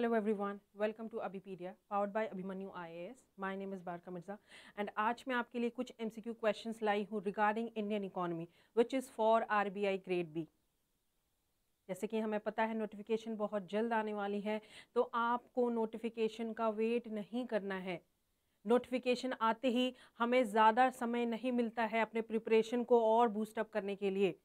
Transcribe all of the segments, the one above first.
Welcome to welcome to Abipedia, powered by Abhimanyu S my name is Barka Mirza and आज मैं आपके लिए कुछ एम सी क्यू क्वेश्चन लाई हूँ regarding Indian economy which is for R B I grade B जैसे कि हमें पता है नोटिफिकेशन बहुत जल्द आने वाली है तो आपको नोटिफिकेशन का वेट नहीं करना है नोटिफिकेशन आते ही हमें ज़्यादा समय नहीं मिलता है अपने प्रिपरेशन को और बूस्टअप करने के लिए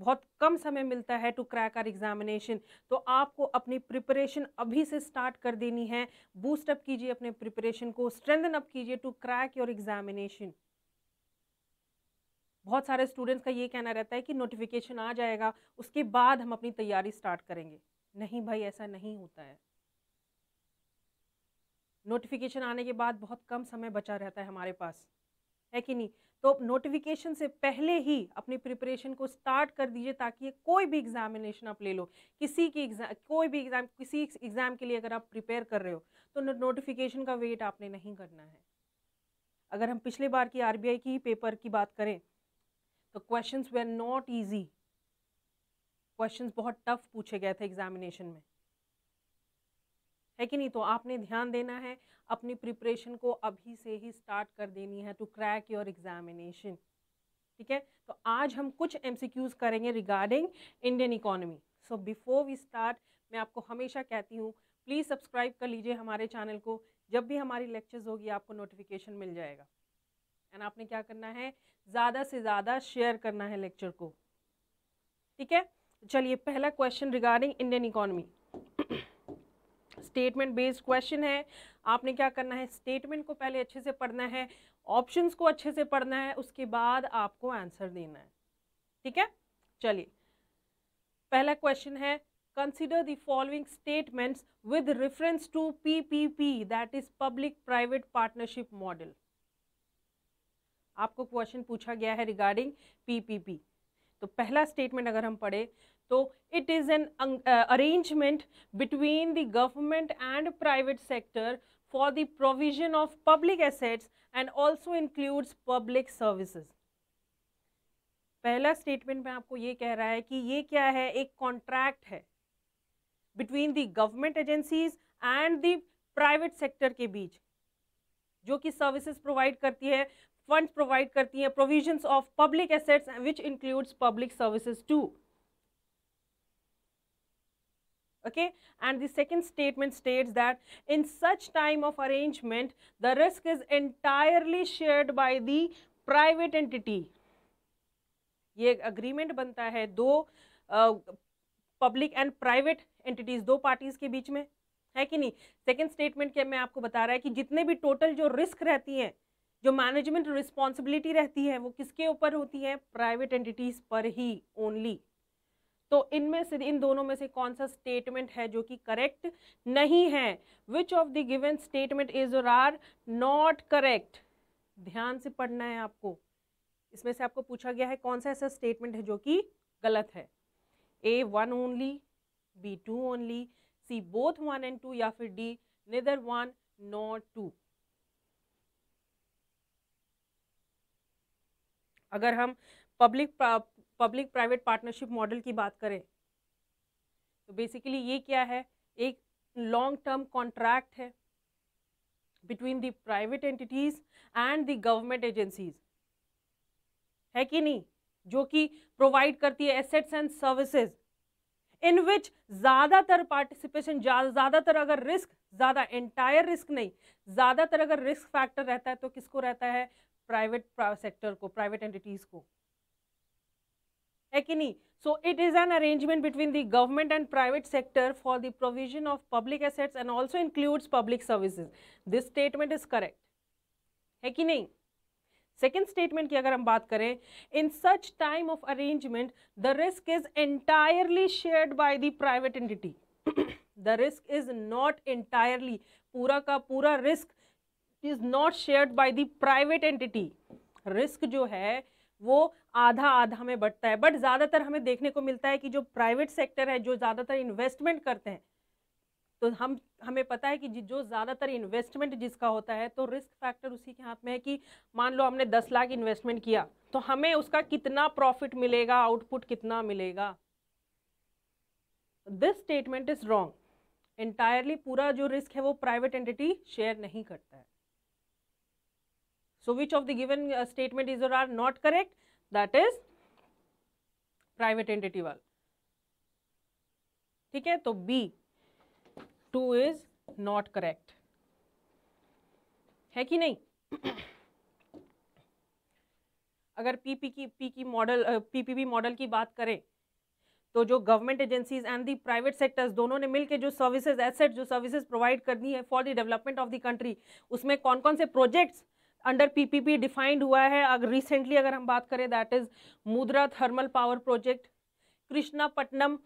बहुत कम समय मिलता है टू क्रैक आर एग्जामिनेशन तो आपको अपनी प्रिपरेशन अभी से स्टार्ट कर देनी है बूस्ट अप कीजिए अपने प्रिपरेशन को स्ट्रेंथन अप कीजिए टू क्रैक योर एग्जामिनेशन बहुत सारे स्टूडेंट्स का ये कहना रहता है कि नोटिफिकेशन आ जाएगा उसके बाद हम अपनी तैयारी स्टार्ट करेंगे नहीं भाई ऐसा नहीं होता है नोटिफिकेशन आने के बाद बहुत कम समय बचा रहता है हमारे पास है कि नहीं तो नोटिफिकेशन से पहले ही अपनी प्रिपरेशन को स्टार्ट कर दीजिए ताकि ये कोई भी एग्जामिनेशन आप ले लो किसी की एग्जाम कोई भी एग्ज़ाम किसी एग्ज़ाम के लिए अगर आप प्रिपेयर कर रहे हो तो नोटिफिकेशन का वेट आपने नहीं करना है अगर हम पिछले बार की आरबीआई की ही पेपर की बात करें तो questions were not easy questions बहुत टफ पूछे गए थे एग्जामिनेशन में है कि नहीं तो आपने ध्यान देना है अपनी प्रिपरेशन को अभी से ही स्टार्ट कर देनी है टू क्रैक योर एग्जामिनेशन ठीक है तो आज हम कुछ एमसीक्यूज करेंगे regarding Indian economy so before we start मैं आपको हमेशा कहती हूँ प्लीज़ सब्सक्राइब कर लीजिए हमारे चैनल को जब भी हमारी लेक्चर्स होगी आपको नोटिफिकेशन मिल जाएगा एंड आपने क्या करना है ज़्यादा से ज़्यादा शेयर करना है लेक्चर को ठीक है चलिए पहला question regarding Indian economy statement based question है आपने क्या करना है स्टेटमेंट को पहले अच्छे से पढ़ना है ऑप्शंस को अच्छे से पढ़ना है उसके बाद आपको आंसर देना है ठीक है चलिए पहला क्वेश्चन है consider the following statements with reference to PPP that is public private partnership model आपको क्वेश्चन पूछा गया है रिगार्डिंग पीपीपी तो पहला स्टेटमेंट अगर हम पढ़े तो it is an arrangement between the government and private sector for the provision of public assets and also includes public services पहला स्टेटमेंट में आपको ये कह रहा है कि ये क्या है एक कॉन्ट्रैक्ट है between the government agencies and the private sector के बीच जो कि सर्विसेज प्रोवाइड करती है फंड्स प्रोवाइड करती है provisions of public assets which includes public services to okay and the second statement states that in such time of arrangement the risk is entirely shared by the private entity ये agreement बनता है दो public and private entities दो parties के बीच में है कि नहीं सेकंड स्टेटमेंट क्या मैं आपको बता रहा है कि जितने भी टोटल जो रिस्क रहती हैं जो मैनेजमेंट रिस्पॉन्सिबिलिटी रहती है वो किसके ऊपर होती है प्राइवेट एंटिटीज पर ही ओनली तो इनमें से इन दोनों में से कौन सा स्टेटमेंट है जो कि करेक्ट नहीं है which of the given statement is or are not correct ध्यान से पढ़ना है आपको इसमें से आपको पूछा गया है कौन सा ऐसा स्टेटमेंट है जो कि गलत है A one only B two only C both one and two या फिर D neither one not two अगर हम public public private partnership model की बात करें तो बेसिकली ये क्या है एक लॉन्ग टर्म कॉन्ट्रैक्ट है between the private entities and the government agencies है कि नहीं जो कि प्रोवाइड करती है assets and services in which ज़्यादातर पार्टिसिपेशन ज़्यादातर अगर रिस्क ज़्यादा एंटायर रिस्क नहीं ज़्यादातर अगर रिस्क फैक्टर रहता है तो किसको रहता है प्राइवेट सेक्टर को प्राइवेट एंटिटीज़ को है कि नहीं so it is an arrangement between the government and private sector for the provision of public assets and also includes public services this statement is correct है कि नहीं सेकेंड स्टेटमेंट की अगर हम बात करें in such time of arrangement the risk is entirely shared by the private entity the risk is not entirely पूरा का पूरा risk is not shared by the private entity risk जो है वो आधा आधा में बढ़ता है बट ज़्यादातर हमें देखने को मिलता है कि जो प्राइवेट सेक्टर है जो ज़्यादातर इन्वेस्टमेंट करते हैं तो हम हमें पता है कि जो ज़्यादातर इन्वेस्टमेंट जिसका होता है तो रिस्क फैक्टर उसी के हाथ में है कि मान लो हमने दस लाख इन्वेस्टमेंट किया तो हमें उसका कितना प्रॉफिट मिलेगा आउटपुट कितना मिलेगा this statement is wrong entirely पूरा जो रिस्क है वो प्राइवेट एंटिटी शेयर नहीं करता है So which of the given uh, statement is or are not correct? That is private entity वाला ठीक है तो B two is not correct है कि नहीं अगर पीपी की पी की मॉडल पीपीबी मॉडल की बात करें तो जो government agencies and the private sectors दोनों ने मिलकर जो सर्विसेज एसेट जो सर्विसेज प्रोवाइड करनी है for the development of the country उसमें कौन कौन से प्रोजेक्ट्स अंडर पीपीपी डिफाइंड हुआ है अगर रिसेंटली अगर हम बात करें that is Mundra thermal power project Krishnapatnam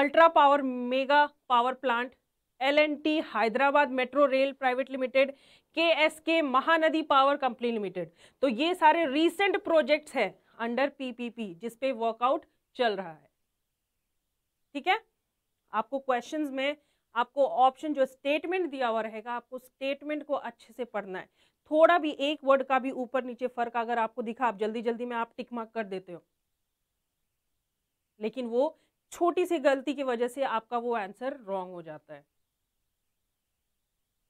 ultra power mega power plant L Hyderabad metro rail private limited K S K Mahanadi power company limited तो ये सारे रीसेंट प्रोजेक्ट्स हैं अंडर पीपीपी जिस पे वर्कआउट चल रहा है ठीक है आपको क्वेश्चंस में आपको ऑप्शन जो स्टेटमेंट दिया हुआ रहेगा आपको स्टेटमेंट को अच्छे से पढ़ना है थोड़ा भी एक वर्ड का भी ऊपर नीचे फर्क अगर आपको दिखा आप जल्दी जल्दी में आप टिक मार्क कर देते हो लेकिन वो छोटी सी गलती की वजह से आपका वो आंसर रॉन्ग हो जाता है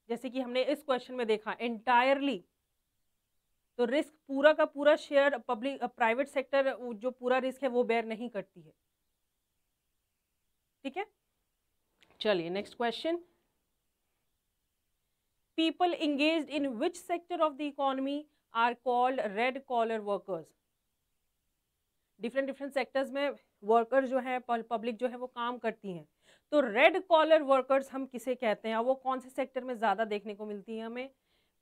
जैसे कि हमने इस क्वेश्चन में देखा एंटायरली तो रिस्क पूरा का पूरा शेयर पब्लिक प्राइवेट सेक्टर जो पूरा रिस्क है वो बेयर नहीं करती है ठीक है चलिए next question people engage in which sector of the economy are called red collar workers different different sectors में वर्कर्स जो है पब्लिक जो है वो काम करती हैं तो रेड कॉलर वर्कर्स हम किसे कहते हैं वो कौन से सेक्टर में ज़्यादा देखने को मिलती है हमें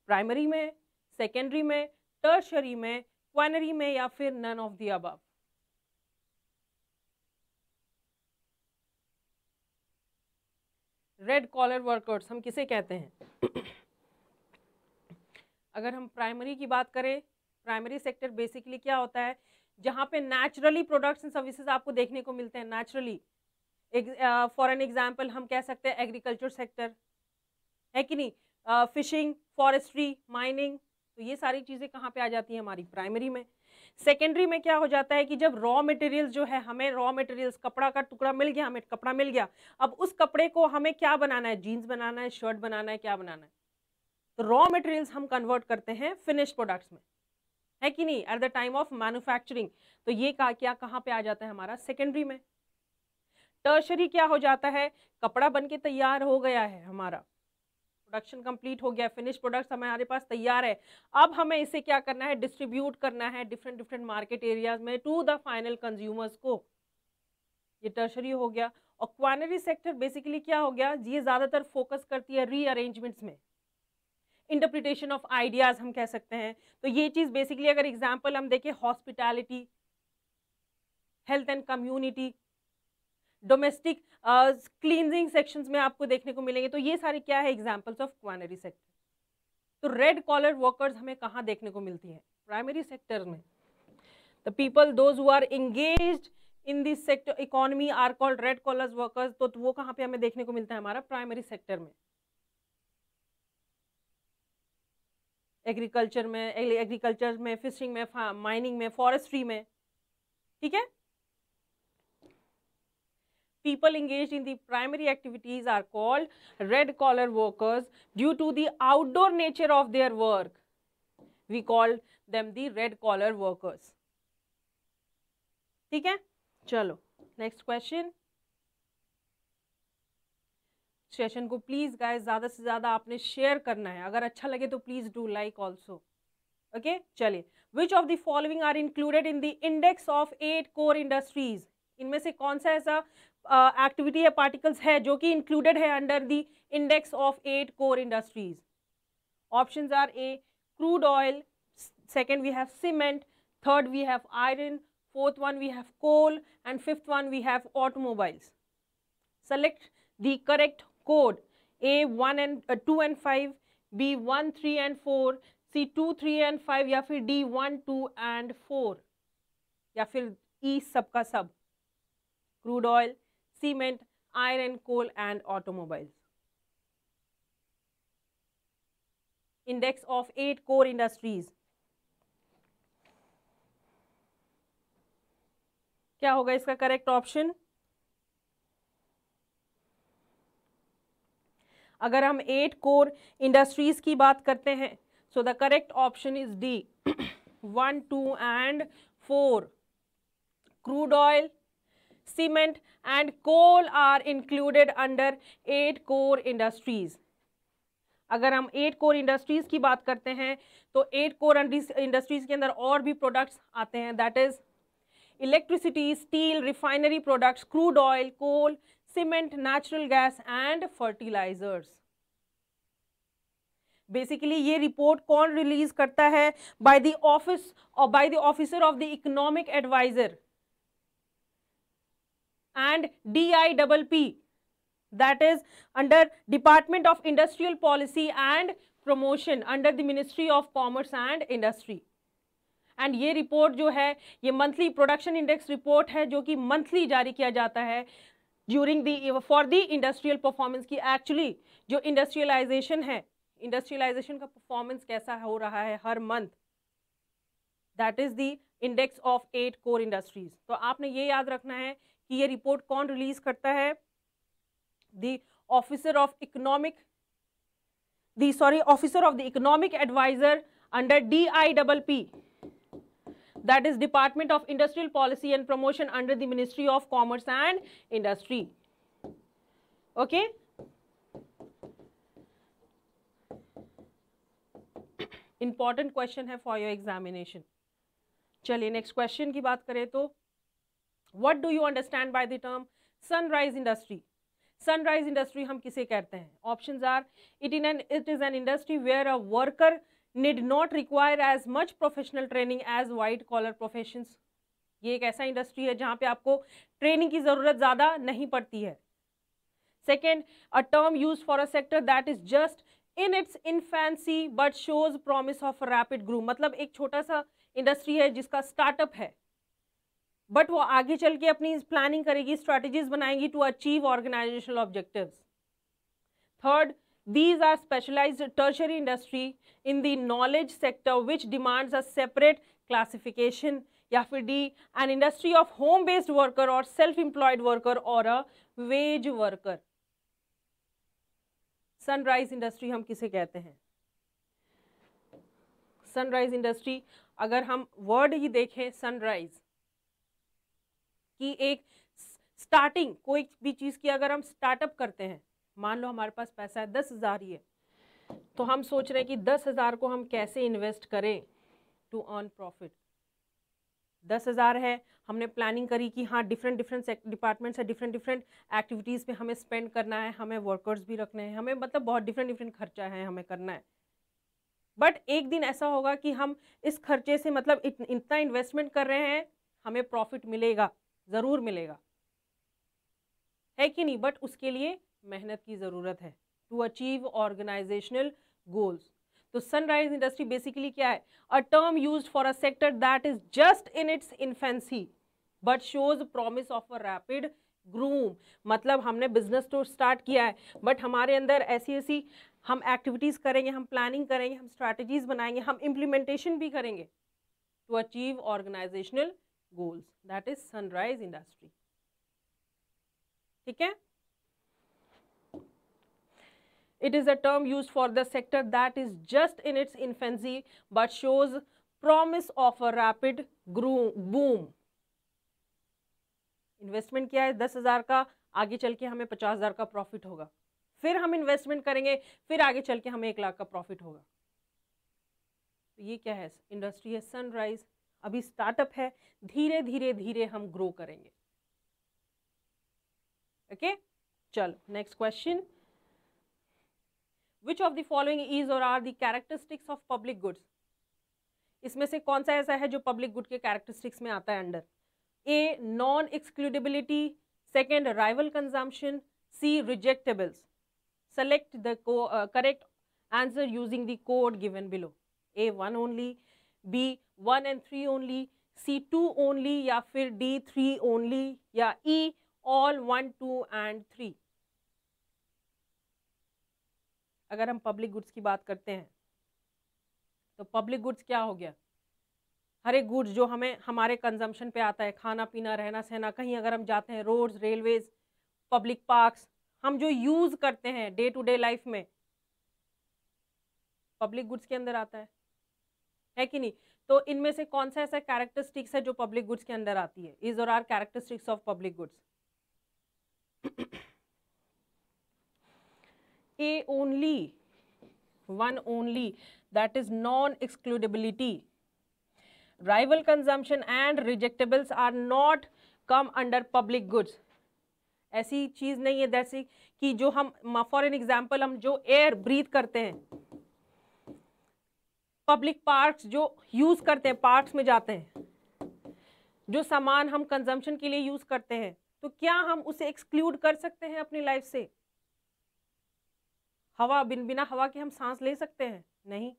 प्राइमरी में सेकेंडरी में टर्शरी में क्वानरी में या फिर none of the above red collar workers हम किसे कहते हैं अगर हम प्राइमरी की बात करें प्राइमरी सेक्टर बेसिकली क्या होता है जहाँ पे नेचुरली प्रोडक्ट्स एंड सर्विसेज आपको देखने को मिलते हैं नेचुरली फॉर एन एग्जाम्पल हम कह सकते हैं एग्रीकल्चर सेक्टर है कि नहीं फिशिंग फॉरेस्ट्री माइनिंग तो ये सारी चीज़ें कहाँ पे आ जाती हैं हमारी प्राइमरी में सेकेंडरी में क्या हो जाता है कि जब रॉ मटेरियल जो है हमें रॉ मटेरियल्स कपड़ा का टुकड़ा मिल गया हमें कपड़ा मिल गया अब उस कपड़े को हमें क्या बनाना है जीन्स बनाना है शर्ट बनाना है क्या बनाना है तो रॉ मटेरियल्स हम कन्वर्ट करते हैं फिनिश प्रोडक्ट्स में है कि नहीं at the time of manufacturing तो ये कहा क्या कहाँ पे आ जाता है हमारा सेकेंडरी में टर्शरी क्या हो जाता है कपड़ा बन के तैयार हो गया है हमारा प्रोडक्शन कंप्लीट हो गया है फिनिश प्रोडक्ट्स हमारे पास तैयार है अब हमें इसे क्या करना है डिस्ट्रीब्यूट करना है डिफरेंट डिफरेंट मार्केट एरियाज में टू द फाइनल कंज्यूमर्स को ये टर्शरी हो गया और क्वानरी सेक्टर बेसिकली क्या हो गया ये ज़्यादातर फोकस करती है रीअरेंजमेंट्स में इंटरप्रिटेशन ऑफ आइडियाज़ हम कह सकते हैं तो ये चीज़ बेसिकली अगर एग्जाम्पल हम देखें hospitality health and community domestic cleansing sections में आपको देखने को मिलेंगे तो ये सारे क्या है एग्जाम्पल्स ऑफ क्वानरी सेक्टर तो रेड कॉलर वर्कर्स हमें कहाँ देखने को मिलती है प्राइमरी सेक्टर में the people those who are engage in this sector economy are called red collar workers तो वो कहाँ पे हमें देखने को मिलता है हमारा प्राइमरी सेक्टर में एग्रीकल्चर में एग्रीकल्चर में फिशिंग में माइनिंग में फॉरेस्ट्री में ठीक है people engaged in the primary activities are called red collar workers due to the outdoor nature of their work we call them the red collar workers ठीक है चलो नेक्स्ट क्वेश्चन सेशन को please guy ज़्यादा से ज़्यादा आपने share करना है अगर अच्छा लगे तो please do like also okay चलिए which of the following are included in the index of eight core industries इनमें से कौन सा ऐसा एक्टिविटी या पार्टिकल्स है जो कि इंक्लूडेड है under the index of eight core industries option are A crude oil second we have cement third we have iron fourth one we have coal and fifth one we have automobiles select the correct code A one and two and five B one three and four C two three and five या फिर D one two and four या फिर E e, सबका सब crude oil cement, iron, coal and automobiles. Index of 8 core industries. क्या होगा इसका correct option अगर हम एट कोर इंडस्ट्रीज की बात करते हैं so the correct option is D one two and four crude oil cement and coal are included under eight core industries अगर हम एट कोर इंडस्ट्रीज़ की बात करते हैं तो एट कोर इंडस्ट्रीज़ के अंदर और भी प्रोडक्ट्स आते हैं that is electricity steel refinery products crude oil coal cement natural gas and fertilizers basically ये रिपोर्ट कौन रिलीज करता है by the office or by the officer of the economic adviser and DIPP that is under Department of Industrial Policy and Promotion under the Ministry of Commerce and Industry. And ये report जो है ये monthly production index report है जो कि monthly जारी किया जाता है during the for the industrial performance की एक्चुअली जो इंडस्ट्रियलाइजेशन है इंडस्ट्रियलाइजेशन का परफॉर्मेंस कैसा हो रहा है हर month that is the index of eight core industries तो आपने ये याद रखना है कि ये रिपोर्ट कौन रिलीज करता है the officer of economic the sorry officer of the economic adviser under D I double P that is department of industrial policy and promotion under the ministry of commerce and industry okay important question है for your examination चलिए next question की बात करें तो what do you understand by the term sunrise industry sunrise industry हम किसे कहते हैं option are it in an it is an industry where a worker need not require as much professional training as white collar profession ये एक ऐसा industry है जहाँ पे आपको ट्रेनिंग की ज़रूरत ज़्यादा नहीं पड़ती है second a term use for a sector that is just in its infancy but shows promise of rapid grow मतलब एक छोटा सा इंडस्ट्री है जिसका स्टार्टअप है बट वो आगे चल के अपनी प्लानिंग करेगी स्ट्रेटेजीज बनाएगी to achieve organisational objective third these are specialise tertiary industry in the knowledge sector which demands a separate classification या फिर D an industry of home based worker or self employed worker or a wage worker sunrise industry हम किसे कहते हैं sunrise industry अगर हम word ही देखें sunrise कि एक स्टार्टिंग कोई भी चीज़ की अगर हम स्टार्टअप करते हैं मान लो हमारे पास पैसा है दस हज़ार ही है तो हम सोच रहे हैं कि दस हज़ार को हम कैसे इन्वेस्ट करें टू अर्न प्रॉफिट दस हज़ार है हमने प्लानिंग करी कि हाँ डिफरेंट डिफरेंट डिपार्टमेंट्स है डिफरेंट डिफरेंट एक्टिविटीज़ पे हमें स्पेंड करना है हमें वर्कर्स भी रखने हैं हमें मतलब बहुत डिफरेंट डिफरेंट खर्चा है हमें करना है बट एक दिन ऐसा होगा कि हम इस खर्चे से मतलब इतना इन्वेस्टमेंट कर रहे हैं हमें प्रॉफिट मिलेगा ज़रूर मिलेगा है कि नहीं बट उसके लिए मेहनत की ज़रूरत है टू अचीव ऑर्गेनाइजेशनल गोल्स तो सनराइज इंडस्ट्री बेसिकली क्या है a term use for a sector that is just in its infancy but shows promise of a rapid growth मतलब हमने बिजनेस तो स्टार्ट किया है बट हमारे अंदर ऐसी ऐसी हम एक्टिविटीज़ करेंगे हम प्लानिंग करेंगे हम स्ट्रैटेजीज बनाएंगे हम इम्प्लीमेंटेशन भी करेंगे to achieve organisational goals that is sunrise industry ठीक है it is a term use for the sector that is just in its infancy but shows promise of a rapid boom investment किया है दस हजार का आगे चल के हमें पचास हजार का प्रॉफिट होगा फिर हम इन्वेस्टमेंट करेंगे फिर आगे चल के हमें एक लाख का प्रॉफिट होगा तो ये क्या है इंडस्ट्री है सनराइज अभी स्टार्टअप है धीरे धीरे धीरे हम ग्रो करेंगे ओके चलो next question which of the following is or are the characteristics of public goods इसमें से कौन सा ऐसा है जो पब्लिक गुड के कैरेक्टरिस्टिक्स में आता है under A non excludability second rival consumption C rejectables select the correct answer using the code given below A one only B one and three only C two only या फिर D three only या E all one two and three अगर हम public goods की बात करते हैं तो पब्लिक गुड्स क्या हो गया हर एक गुड्स जो हमें हमारे कंजम्पशन पे आता है खाना पीना रहना सहना कहीं अगर हम जाते हैं रोड्स रेलवेज पब्लिक पार्क्स हम जो यूज़ करते हैं डे टू डे लाइफ में पब्लिक गुड्स के अंदर आता है है कि नहीं तो इनमें से कौन सा ऐसा कैरेक्टरिस्टिक्स है जो पब्लिक गुड्स के अंदर आती है is or are characteristics of public goods A only one only that is non excludability rival consumption and rejectables are not come under public goods ऐसी चीज़ नहीं है जैसे कि जो हम फॉर एन एग्जाम्पल हम जो एयर ब्रीथ करते हैं पब्लिक पार्क्स जो यूज करते हैं पार्क्स में जाते हैं जो सामान हम कंजम्पशन के लिए यूज करते हैं तो क्या हम उसे एक्सक्लूड कर सकते हैं अपनी लाइफ से हवा बिन बिना हवा के हम सांस ले सकते हैं नहीं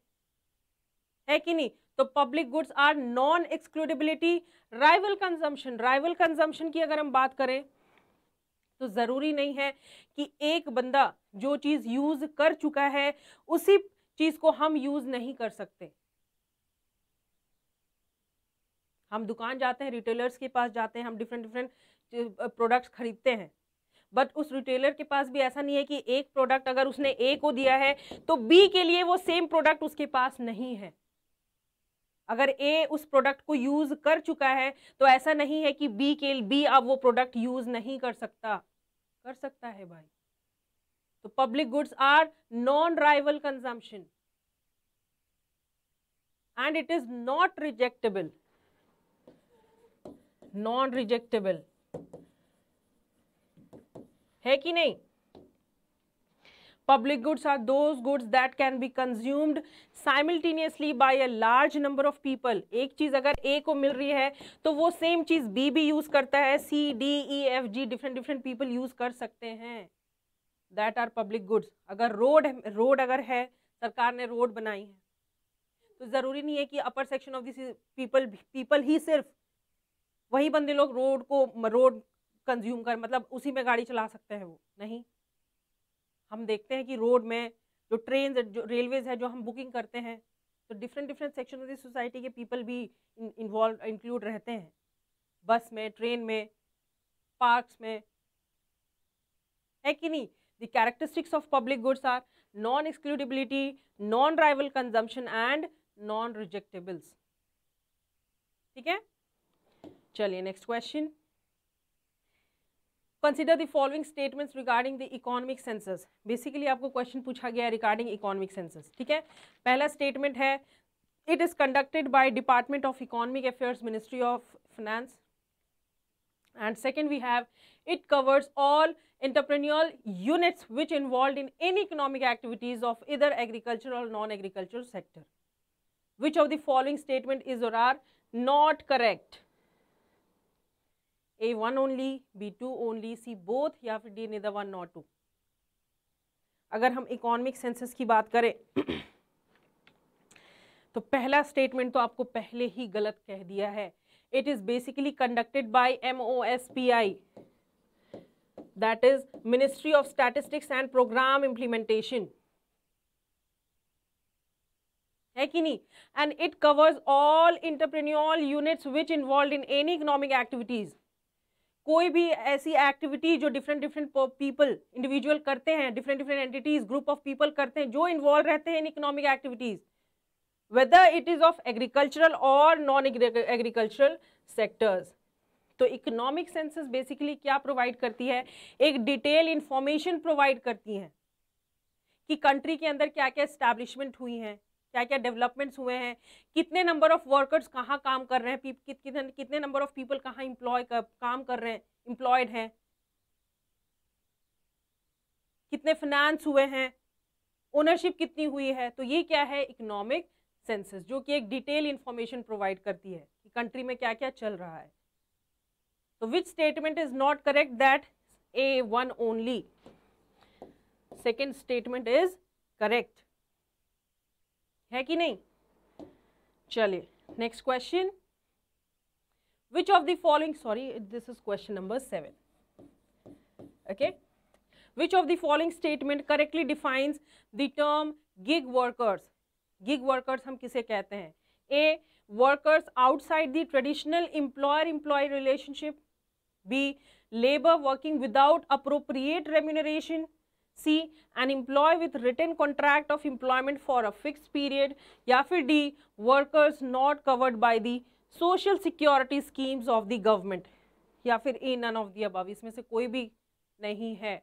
है कि नहीं तो public goods are non excludability rival consumption rival consumption की अगर हम बात करें तो ज़रूरी नहीं है कि एक बंदा जो चीज़ यूज़ कर चुका है उसी चीज को हम यूज नहीं कर सकते हम दुकान जाते हैं रिटेलर्स के पास जाते हैं हम डिफरेंट डिफरेंट प्रोडक्ट्स खरीदते हैं बट उस रिटेलर के पास भी ऐसा नहीं है कि एक प्रोडक्ट अगर उसने ए को दिया है तो बी के लिए वो सेम प्रोडक्ट उसके पास नहीं है अगर ए उस प्रोडक्ट को यूज कर चुका है तो ऐसा नहीं है कि बी के बी अब वो प्रोडक्ट यूज नहीं कर सकता कर सकता है भाई तो public goods are non rival consumption and it is not rejectable non rejectable है कि नहीं public goods are those goods that can be consumed simultaneously by a large number of people एक चीज अगर ए को मिल रही है तो वो सेम चीज बी भी यूज करता है C D E F G different different people use कर सकते हैं दैट आर पब्लिक गुड्स अगर रोड रोड अगर है सरकार ने रोड बनाई है तो ज़रूरी नहीं है कि upper section of this people people ही सिर्फ वही बंदे लोग रोड को रोड कंज्यूम कर मतलब उसी में गाड़ी चला सकते हैं वो नहीं हम देखते हैं कि रोड में जो ट्रेन जो रेलवेज है जो हम बुकिंग करते हैं तो different different section of society society के पीपल भी इन्वॉल्व इंक्लूड रहते हैं बस में ट्रेन में पार्क्स में है कि नहीं The characteristics of public goods are non-excludability, non-rival consumption and non-rejectables. ठीक है चलिए next question consider the following statements regarding the economic census basically आपको क्वेश्चन पूछा गया है रिगार्डिंग इकोनॉमिक सेंसस ठीक है पहला स्टेटमेंट है it is conducted by department of economic affairs ministry of finance and second we have it covers all entrepreneurial units which involved in any economic activities of either agricultural or non-agricultural sector. Which of the following statement is or are not correct? a one only, b two only, C both ya fir D neither one nor two. agar hum economic census ki baat kare तो पहला statement तो आपको पहले ही गलत कह दिया है it is basically conducted by MOSPI that is Ministry of Statistics and Program Implementation. है कि नहीं and it covers all entrepreneur units which involve in any economic activities कोई भी ऐसी एक्टिविटी जो डिफरेंट डिफरेंट पीपल इंडिविजुअल करते हैं different different entities group of people करते हैं जो इन्वॉल्व रहते हैं in economic activities whether it is of agricultural or non agricultural sectors तो इकोनॉमिक सेंसस बेसिकली क्या प्रोवाइड करती है एक डिटेल इंफॉर्मेशन प्रोवाइड करती है कि कंट्री के अंदर क्या क्या इस्टेब्लिशमेंट हुई हैं क्या क्या डेवलपमेंट्स हुए हैं कितने नंबर ऑफ वर्कर्स कहाँ काम कर रहे हैं कित, कितने कितने नंबर ऑफ पीपल कहाँ इम्प्लॉय काम कर रहे हैं इम्प्लॉयड हैं कितने फाइनेंस हुए हैं ओनरशिप कितनी हुई है तो ये क्या है इकोनॉमिक सेंसस जो कि एक डिटेल इंफॉर्मेशन प्रोवाइड करती है कि कंट्री में क्या क्या चल रहा है तो which statement is not correct that a one only second statement is correct है कि नहीं चलिए next question which of the following sorry this is question number seven okay which of the following statement correctly defines the term gig workers gig workers हम किसे कहते हैं A workers outside the traditional employer employee relationship B labour working without appropriate remuneration C an employee with return contract of employment for a fix period या फिर D workers not covered by the social security schemes of the government या फिर E none of the above इसमें से कोई भी नहीं है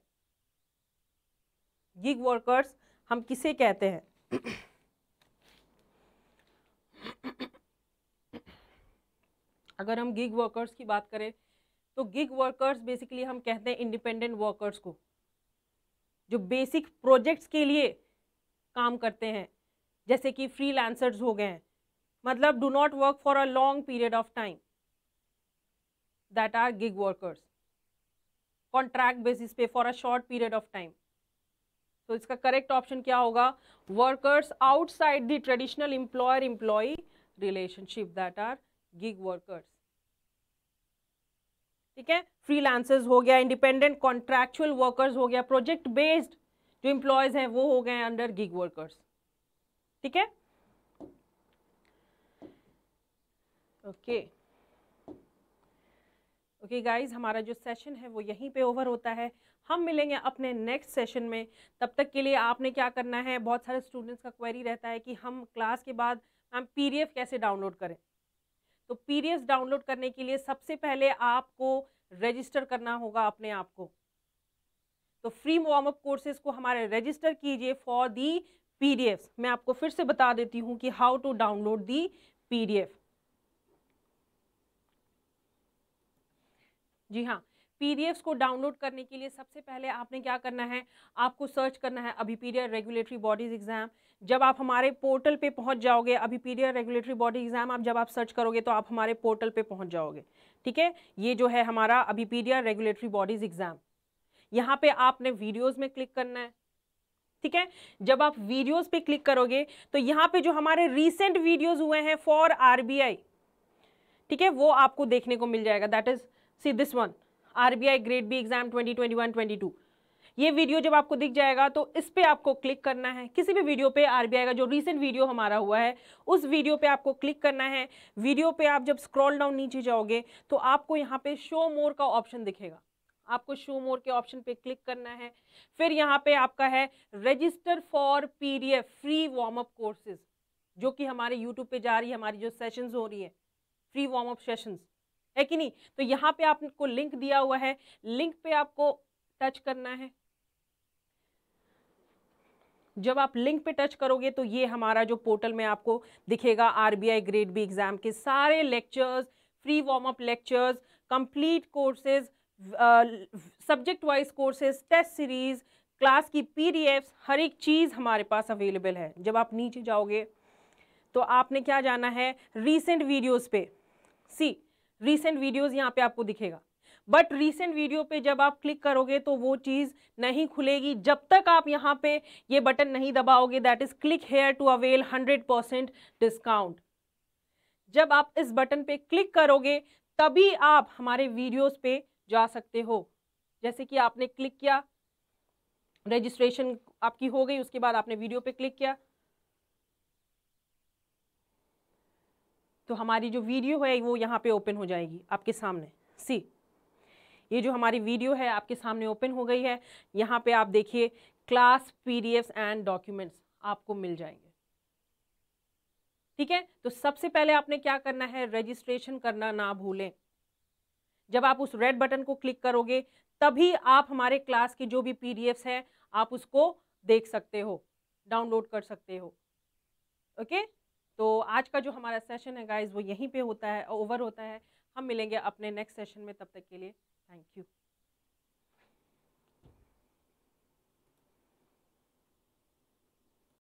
गिग वर्कर्स हम किसे कहते हैं अगर हम गिग वर्कर्स की बात करें तो गिग वर्कर्स बेसिकली हम कहते हैं इंडिपेंडेंट वर्कर्स को जो बेसिक प्रोजेक्ट्स के लिए काम करते हैं जैसे कि फ्री हो गए हैं मतलब do not work for a long period of time that are gig workers contract basis पे for a short period of time तो इसका करेक्ट ऑप्शन क्या होगा workers outside the traditional employer employee relationship that are gig workers ठीक है freelancers हो गया independent contractual workers हो गया प्रोजेक्ट बेस्ड जो इंप्लॉयज हैं वो हो गए अंडर गिग वर्कर्स ठीक है ओके ओके गाइज हमारा जो सेशन है वो यहीं पे ओवर होता है हम मिलेंगे अपने नेक्स्ट सेशन में तब तक के लिए आपने क्या करना है बहुत सारे स्टूडेंट्स का क्वेरी रहता है कि हम क्लास के बाद मैम पीडीएफ कैसे डाउनलोड करें तो पीडीएफ डाउनलोड करने के लिए सबसे पहले आपको रजिस्टर करना होगा अपने आप को तो फ्री वार्म अप कोर्सेज को हमारे रजिस्टर कीजिए फॉर दी पीडीएफ मैं आपको फिर से बता देती हूँ कि how to download the PDF जी हाँ पी को डाउनलोड करने के लिए सबसे पहले आपने क्या करना है आपको सर्च करना है अभिपीडिया रेगुलेटरी बॉडीज़ एग्ज़ाम जब आप हमारे पोर्टल पे पहुंच जाओगे अभिपीडिया रेगुलेटरी बॉडी एग्ज़ाम आप जब आप सर्च करोगे तो आप हमारे पोर्टल पे पहुंच जाओगे ठीक है ये जो है हमारा अभिपीडिया रेगुलेटरी बॉडीज़ एग्ज़ाम यहाँ पर आपने वीडियोज़ में क्लिक करना है ठीक है जब आप वीडियोस पे क्लिक करोगे तो यहाँ पे जो हमारे रिसेंट वीडियोज हुए हैं फॉर आर ठीक है वो आपको देखने को मिल जाएगा that is see this one RBI grade B exam 2021-22 ये वीडियो जब आपको दिख जाएगा तो इस पर आपको क्लिक करना है किसी भी वीडियो पे आरबीआई का जो रिसेंट वीडियो हमारा हुआ है उस वीडियो पे आपको क्लिक करना है वीडियो पे आप जब स्क्रॉल डाउन नीचे जाओगे तो आपको यहाँ पे शो मोर का ऑप्शन दिखेगा आपको शो मोर के ऑप्शन पे क्लिक करना है फिर यहाँ पे आपका है register for PDF free warm up courses जो कि हमारे यूट्यूब पे जा रही है हमारी जो सेशंस हो रही है फ्री वार्म अप सेशंस है कि नहीं तो यहाँ पे आपको लिंक दिया हुआ है लिंक पे आपको टच करना है जब आप लिंक पे टच करोगे तो ये हमारा जो पोर्टल में आपको दिखेगा आरबीआई ग्रेड बी एग्जाम के सारे lectures free warm up lectures complete courses subject wise courses test series class की पीडीएफ्स हर एक चीज़ हमारे पास अवेलेबल है जब आप नीचे जाओगे तो आपने क्या जाना है रीसेंट वीडियोस पे सी रीसेंट वीडियोज़ यहाँ पे आपको दिखेगा बट रीसेंट वीडियो पे जब आप क्लिक करोगे तो वो चीज़ नहीं खुलेगी जब तक आप यहाँ पे ये बटन नहीं दबाओगे that is click here to avail hundred percent discount जब आप इस बटन पे क्लिक करोगे तभी आप हमारे वीडियोस पे जा सकते हो जैसे कि आपने क्लिक किया रजिस्ट्रेशन आपकी हो गई उसके बाद आपने वीडियो पे क्लिक किया तो हमारी जो वीडियो है वो यहाँ पे ओपन हो जाएगी आपके सामने सी ये जो हमारी वीडियो है आपके सामने ओपन हो गई है यहाँ पे आप देखिए क्लास पी एंड डॉक्यूमेंट्स आपको मिल जाएंगे ठीक है तो सबसे पहले आपने क्या करना है रजिस्ट्रेशन करना ना भूलें जब आप उस रेड बटन को क्लिक करोगे तभी आप हमारे क्लास के जो भी पीडीएफ्स है आप उसको देख सकते हो डाउनलोड कर सकते हो ओके okay? तो आज का जो हमारा सेशन है गाइज वो यहीं पे होता है ओवर होता है हम मिलेंगे अपने नेक्स्ट सेशन में तब तक के लिए थैंक यू